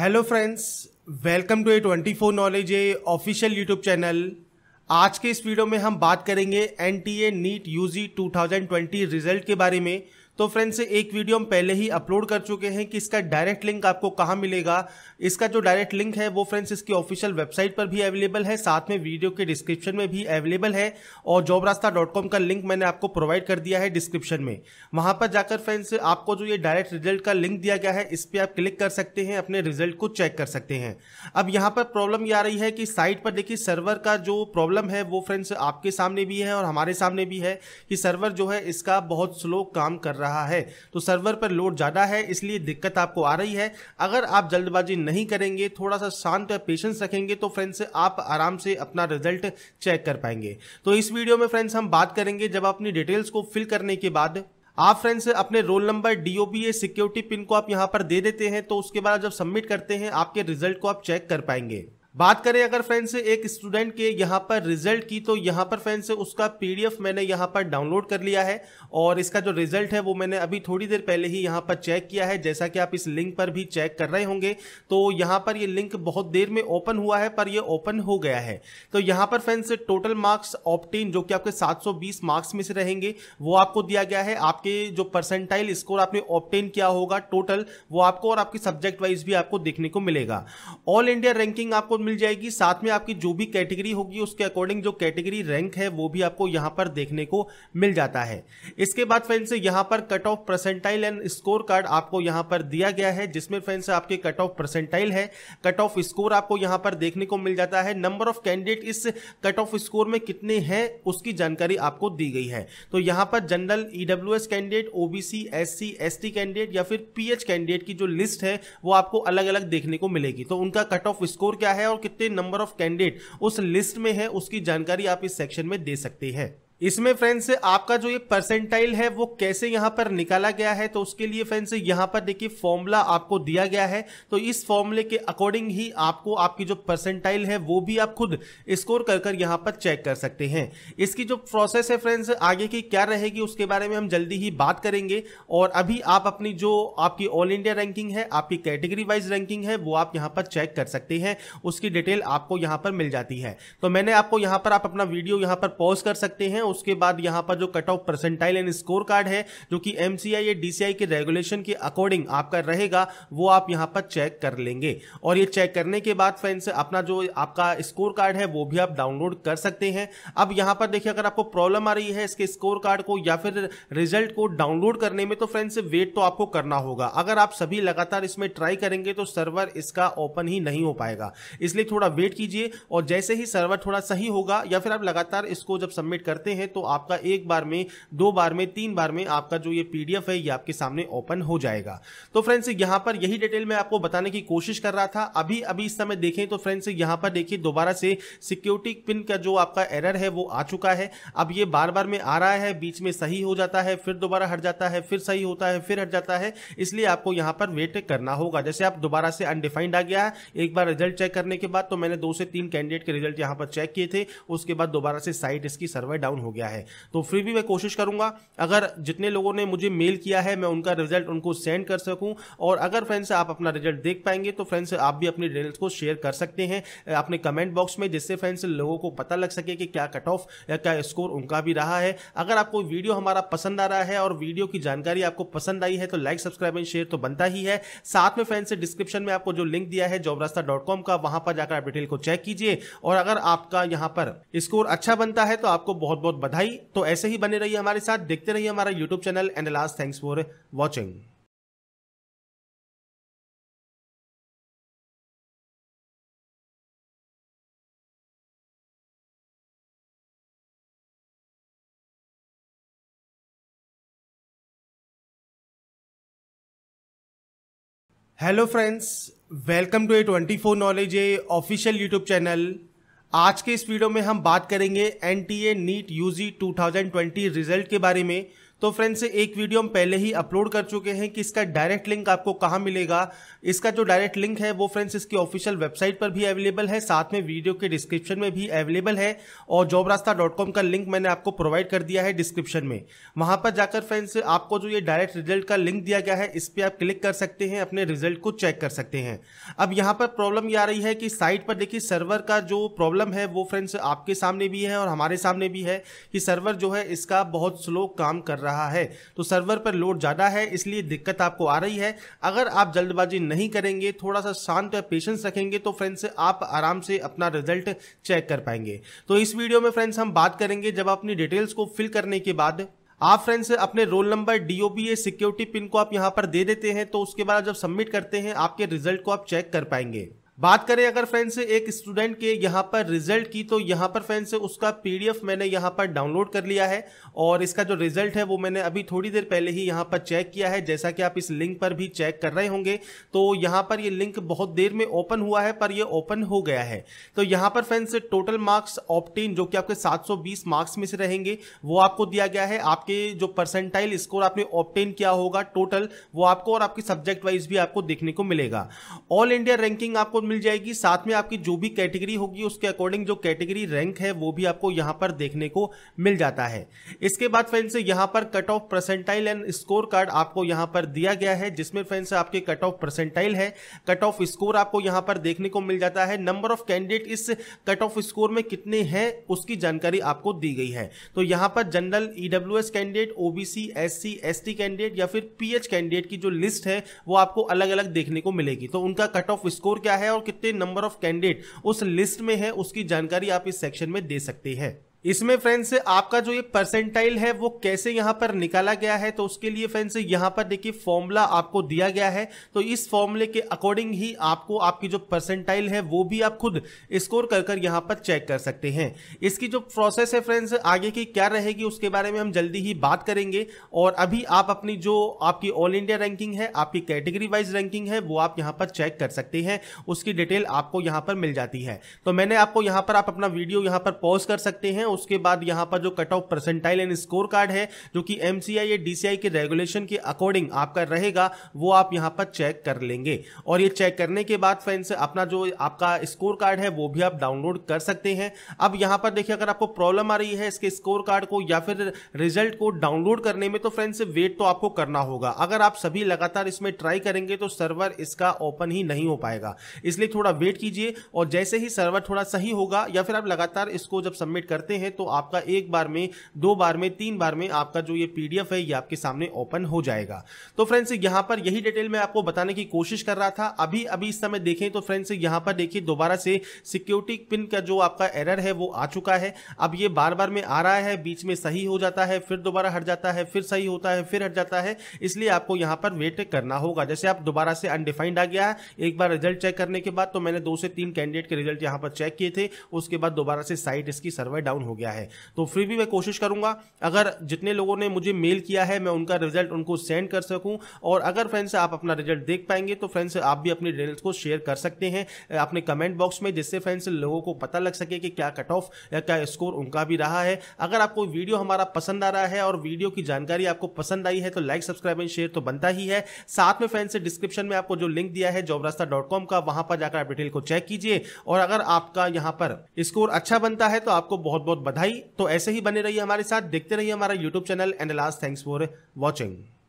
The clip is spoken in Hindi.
hello friends welcome to A twenty four knowledge A official YouTube channel आज के इस वीडियो में हम बात करेंगे N T A NEET U G two thousand twenty result के बारे में तो फ्रेंड्स एक वीडियो हम पहले ही अपलोड कर चुके हैं कि इसका डायरेक्ट लिंक आपको कहाँ मिलेगा इसका जो डायरेक्ट लिंक है वो फ्रेंड्स इसकी ऑफिशियल वेबसाइट पर भी अवेलेबल है साथ में वीडियो के डिस्क्रिप्शन में भी अवेलेबल है और जॉब रास्ता डॉट कॉम का लिंक मैंने आपको प्रोवाइड कर दिया है डिस्क्रिप्शन में वहाँ पर जाकर फ्रेंड्स आपको जो ये डायरेक्ट रिजल्ट का लिंक दिया गया है इस पर आप क्लिक कर सकते हैं अपने रिजल्ट को चेक कर सकते हैं अब यहाँ पर प्रॉब्लम ये आ रही है कि साइट पर देखिए सर्वर का जो प्रॉब्लम है वो फ्रेंड्स आपके सामने भी है और हमारे सामने भी है कि सर्वर जो है इसका बहुत स्लो काम कर रहा है रहा है तो सर्वर पर लोड ज़्यादा है इसलिए दिक्कत आपको आ रही है अगर आप जल्दबाजी नहीं करेंगे थोड़ा सा शांत या पेशेंस रखेंगे तो फ्रेंड्स आप आराम से अपना रिजल्ट चेक कर पाएंगे तो इस वीडियो में फ्रेंड्स हम बात करेंगे जब अपनी डिटेल्स को फिल करने के बाद आप फ्रेंड्स अपने roll number DOB security pin को आप यहां पर दे देते हैं तो उसके बाद जब सबमिट करते हैं आपके रिजल्ट को आप चेक कर पाएंगे बात करें अगर फ्रेंड्स एक स्टूडेंट के यहाँ पर रिजल्ट की तो यहाँ पर फ्रेंड्स उसका पीडीएफ मैंने यहाँ पर डाउनलोड कर लिया है और इसका जो रिजल्ट है वो मैंने अभी थोड़ी देर पहले ही यहाँ पर चेक किया है जैसा कि आप इस लिंक पर भी चेक कर रहे होंगे तो यहाँ पर ये लिंक बहुत देर में ओपन हुआ है पर यह ओपन हो गया है तो यहाँ पर फ्रेंड्स टोटल मार्क्स ऑप्टेन जो कि आपके सात मार्क्स में से रहेंगे वो आपको दिया गया है आपके जो परसेंटाइल स्कोर आपने ऑप्टेन किया होगा टोटल वो आपको और आपके सब्जेक्ट वाइज भी आपको देखने को मिलेगा ऑल इंडिया रैंकिंग आपको मिल जाएगी साथ में आपकी जो भी कैटेगरी होगी उसके अकॉर्डिंग जो कैटेगरी रैंक है वो भी आपको यहां पर देखने को मिल जाता है इसके बाद फ्रेंड्स यहां पर cut off percentile and score card आपको यहां पर दिया गया है जिसमें फ्रेंड्स आपके कट ऑफ परसेंटाइल है कट ऑफ स्कोर आपको यहां पर देखने को मिल जाता है नंबर ऑफ कैंडिडेट इस कट ऑफ स्कोर में कितने हैं उसकी जानकारी आपको दी गई है तो यहां पर general EW candidate OBC S C candidate या फिर पी कैंडिडेट की जो लिस्ट है वो आपको अलग अलग देखने को मिलेगी तो उनका कट ऑफ स्कोर क्या है और कितने नंबर ऑफ कैंडिडेट उस लिस्ट में है उसकी जानकारी आप इस सेक्शन में दे सकते हैं इसमें फ्रेंड्स आपका जो ये परसेंटाइल है वो कैसे यहाँ पर निकाला गया है तो उसके लिए फ्रेंड्स यहाँ पर देखिए फॉर्मूला आपको दिया गया है तो इस फॉर्मूले के अकॉर्डिंग ही आपको आपकी जो परसेंटाइल है वो भी आप खुद स्कोर कर कर यहाँ पर चेक कर सकते हैं इसकी जो प्रोसेस है फ्रेंड्स आगे की क्या रहेगी उसके बारे में हम जल्दी ही बात करेंगे और अभी आप अपनी जो आपकी ऑल इंडिया रैंकिंग है आपकी कैटेगरी वाइज रैंकिंग है वो आप यहाँ पर चेक कर सकते हैं उसकी डिटेल आपको यहाँ पर मिल जाती है तो मैंने आपको यहाँ पर आप अपना वीडियो यहाँ पर पॉज कर सकते हैं उसके बाद यहाँ पर जो cut off percentile and score card है जो कि एम या डीसीआई के रेगुलेशन के अकॉर्डिंग आपका रहेगा वो आप यहाँ पर चेक कर लेंगे और ये चेक करने के बाद फ्रेंड्स अपना जो आपका स्कोर कार्ड है वो भी आप डाउनलोड कर सकते हैं अब यहाँ पर देखिए अगर आपको प्रॉब्लम आ रही है इसके स्कोर कार्ड को या फिर रिजल्ट को डाउनलोड करने में तो फ्रेंड्स वेट तो आपको करना होगा अगर आप सभी लगातार इसमें ट्राई करेंगे तो सर्वर इसका ओपन ही नहीं हो पाएगा इसलिए थोड़ा वेट कीजिए और जैसे ही सर्वर थोड़ा सही होगा या फिर आप लगातार इसको जब सबमिट करते हैं हैं तो आपका एक बार में दो बार में तीन बार में आपका जो ये पीडीएफ है ये आपके सामने ओपन हो जाएगा तो फ्रेंड्स यहां पर यही डिटेल मैं आपको बताने की कोशिश कर रहा था अभी अभी इस समय देखें तो फ्रेंड्स यहां पर देखिए दोबारा से सिक्योरिटी पिन का जो आपका एरर है वो आ चुका है अब ये बार बार में आ रहा है बीच में सही हो जाता है फिर दोबारा हट जाता है फिर सही होता है फिर हट जाता है इसलिए आपको यहां पर वेट करना होगा जैसे आप दोबारा से अनडिफाइंड आ गया है एक बार रिजल्ट चेक करने के बाद तो मैंने दो से तीन कैंडिडेट के रिजल्ट यहां पर चेक किए थे उसके बाद दोबारा से साइट इसकी सर्वर डाउन हो हो गया है तो फिर भी मैं कोशिश करूंगा अगर जितने लोगों ने मुझे मेल किया है मैं उनका रिजल्ट उनको सेंड कर सकूं और अगर फ्रेंड्स आप अपना रिजल्ट देख पाएंगे तो फ्रेंड्स आप भी अपने रिजल्ट को शेयर कर सकते हैं अपने कमेंट बॉक्स में जिससे फ्रेंड्स लोगों को पता लग सके कि क्या कट ऑफ या क्या स्कोर उनका भी रहा है अगर आपको वीडियो हमारा पसंद आ रहा है और वीडियो की जानकारी आपको पसंद आई है तो लाइक सब्सक्राइब एंड शेयर तो बनता ही है साथ में फ्रेंड्स डिस्क्रिप्शन में आपको जो लिंक दिया है जॉब का वहां पर जाकर आप डिटेल को चेक कीजिए और अगर आपका यहां पर स्कोर अच्छा बनता है तो आपको बहुत बहुत बधाई तो ऐसे ही बने रहिए हमारे साथ देखते रहिए हमारा YouTube channel and last thanks for watching hello friends welcome to A twenty four knowledge A official YouTube channel आज के इस वीडियो में हम बात करेंगे N T A NEET U thousand twenty result के बारे में तो फ्रेंड्स एक वीडियो हम पहले ही अपलोड कर चुके हैं कि इसका डायरेक्ट लिंक आपको कहाँ मिलेगा इसका जो डायरेक्ट लिंक है वो फ्रेंड्स इसकी ऑफिशियल वेबसाइट पर भी अवेलेबल है साथ में वीडियो के डिस्क्रिप्शन में भी अवेलेबल है और जॉब रास्ता डॉट कॉम का लिंक मैंने आपको प्रोवाइड कर दिया है डिस्क्रिप्शन में वहाँ पर जाकर फ्रेंड्स आपको जो ये डायरेक्ट रिजल्ट का लिंक दिया गया है इस पर आप क्लिक कर सकते हैं अपने रिजल्ट को चेक कर सकते हैं अब यहाँ पर प्रॉब्लम ये आ रही है कि साइट पर देखिए सर्वर का जो प्रॉब्लम है वो फ्रेंड्स आपके सामने भी है और हमारे सामने भी है कि सर्वर जो है इसका बहुत स्लो काम कर रहा है रहा है तो सर्वर पर लोड ज़्यादा है इसलिए दिक्कत आपको आ रही है अगर आप जल्दबाजी नहीं करेंगे थोड़ा सा शांत या पेशेंस रखेंगे तो फ्रेंड्स आप आराम से अपना रिजल्ट चेक कर पाएंगे तो इस वीडियो में फ्रेंड्स हम बात करेंगे जब अपनी डिटेल्स को फिल करने के बाद आप फ्रेंड्स अपने roll number DOB security pin को आप यहां पर दे देते हैं तो उसके बाद जब सबमिट करते हैं आपके रिजल्ट को आप चेक कर पाएंगे बात करें अगर फ्रेंड्स एक स्टूडेंट के यहाँ पर रिजल्ट की तो यहाँ पर फ्रेंड्स उसका पीडीएफ मैंने यहाँ पर डाउनलोड कर लिया है और इसका जो रिजल्ट है वो मैंने अभी थोड़ी देर पहले ही यहाँ पर चेक किया है जैसा कि आप इस लिंक पर भी चेक कर रहे होंगे तो यहाँ पर ये लिंक बहुत देर में ओपन हुआ है पर ये ओपन हो गया है तो यहाँ पर फ्रेंड्स टोटल मार्क्स ऑप्टेन जो कि आपके सात मार्क्स में से रहेंगे वो आपको दिया गया है आपके जो परसेंटाइल स्कोर आपने ऑप्टेन किया होगा टोटल वो आपको और आपके सब्जेक्ट वाइज भी आपको देखने को मिलेगा ऑल इंडिया रैंकिंग आपको मिल जाएगी साथ में आपकी जो भी कैटेगरी होगी उसके अकॉर्डिंग जो कैटेगरी रैंक है वो भी आपको यहां पर देखने को मिल जाता है इसके बाद फ्रेंड्स यहां पर cut off percentile and score card आपको यहां पर दिया गया है जिसमें फ्रेंड्स आपके कट ऑफ परसेंटाइल है कट ऑफ स्कोर आपको यहां पर देखने को मिल जाता है नंबर ऑफ कैंडिडेट इस कट ऑफ स्कोर में कितने हैं उसकी जानकारी आपको दी गई है तो यहां पर general EW candidate OBC SC ST candidate या फिर पीएच कैंडिडेट की जो लिस्ट है वो आपको अलग अलग देखने को मिलेगी तो उनका कट ऑफ स्कोर क्या है और कितने नंबर ऑफ कैंडिडेट उस लिस्ट में है उसकी जानकारी आप इस सेक्शन में दे सकते हैं इसमें फ्रेंड्स आपका जो ये परसेंटाइल है वो कैसे यहाँ पर निकाला गया है तो उसके लिए फ्रेंड्स यहाँ पर देखिए फॉर्मूला आपको दिया गया है तो इस फॉर्मूले के अकॉर्डिंग ही आपको आपकी जो परसेंटाइल है वो भी आप खुद स्कोर कर कर यहाँ पर चेक कर सकते हैं इसकी जो प्रोसेस है फ्रेंड्स आगे की क्या रहेगी उसके बारे में हम जल्दी ही बात करेंगे और अभी आप अपनी जो आपकी ऑल इंडिया रैंकिंग है आपकी कैटेगरी वाइज रैंकिंग है वो आप यहाँ पर चेक कर सकते हैं उसकी डिटेल आपको यहाँ पर मिल जाती है तो मैंने आपको यहाँ पर आप अपना वीडियो यहाँ पर पॉज कर सकते हैं उसके बाद यहाँ पर जो cut off percentile and score card है जो कि एम या डी के रेगुलेशन के अकॉर्डिंग आपका रहेगा वो आप यहाँ पर चेक कर लेंगे और ये चेक करने के बाद फ्रेंड्स अपना जो आपका स्कोर कार्ड है वो भी आप डाउनलोड कर सकते हैं अब यहाँ पर देखिए अगर आपको प्रॉब्लम आ रही है इसके स्कोर कार्ड को या फिर रिजल्ट को डाउनलोड करने में तो फ्रेंड्स वेट तो आपको करना होगा अगर आप सभी लगातार इसमें ट्राई करेंगे तो सर्वर इसका ओपन ही नहीं हो पाएगा इसलिए थोड़ा वेट कीजिए और जैसे ही सर्वर थोड़ा सही होगा या फिर आप लगातार इसको जब सबमिट करते हैं तो आपका एक बार में दो बार में तीन बार में आपका जो ये पीडीएफ है ये आपके सामने ओपन हो जाएगा तो फ्रेंड्स यहाँ पर यही डिटेल मैं आपको बताने की कोशिश कर रहा था अभी अभी इस समय देखें तो फ्रेंड्स यहाँ पर देखिए दोबारा से सिक्योरिटी पिन का जो आपका एरर है वो आ चुका है अब ये बार बार में आ रहा है बीच में सही हो जाता है फिर दोबारा हट जाता है फिर सही होता है फिर हट जाता है इसलिए आपको यहाँ पर वेट करना होगा जैसे आप दोबारा से अनडिफाइंड आ गया है एक बार रिजल्ट चेक करने के बाद तो मैंने दो से तीन कैंडिडेट के रिजल्ट यहाँ पर चेक किए थे उसके बाद दोबारा से साइट इसकी सर्वर डाउन हो गया है तो फिर भी मैं कोशिश करूंगा अगर जितने लोगों ने मुझे मेल किया है मैं उनका रिजल्ट उनको सेंड कर सकूं और अगर फ्रेंड्स आप अपना रिजल्ट देख पाएंगे तो फ्रेंड्स आप भी अपने रिजल्ट को शेयर कर सकते हैं अपने कमेंट बॉक्स में जिससे फ्रेंड्स लोगों को पता लग सके कि क्या कट ऑफ या क्या स्कोर उनका भी रहा है अगर आपको वीडियो हमारा पसंद आ रहा है और वीडियो की जानकारी आपको पसंद आई है तो लाइक सब्सक्राइब एंड शेयर तो बनता ही है साथ में फ्रेंड्स डिस्क्रिप्शन में आपको जो लिंक दिया है जॉब का वहां पर जाकर आप डिटेल को चेक कीजिए और अगर आपका यहाँ पर स्कोर अच्छा बनता है तो आपको बहुत बहुत बहुत बधाई तो ऐसे ही बने रहिए हमारे साथ देखते रहिए हमारा YouTube channel and last thanks for watching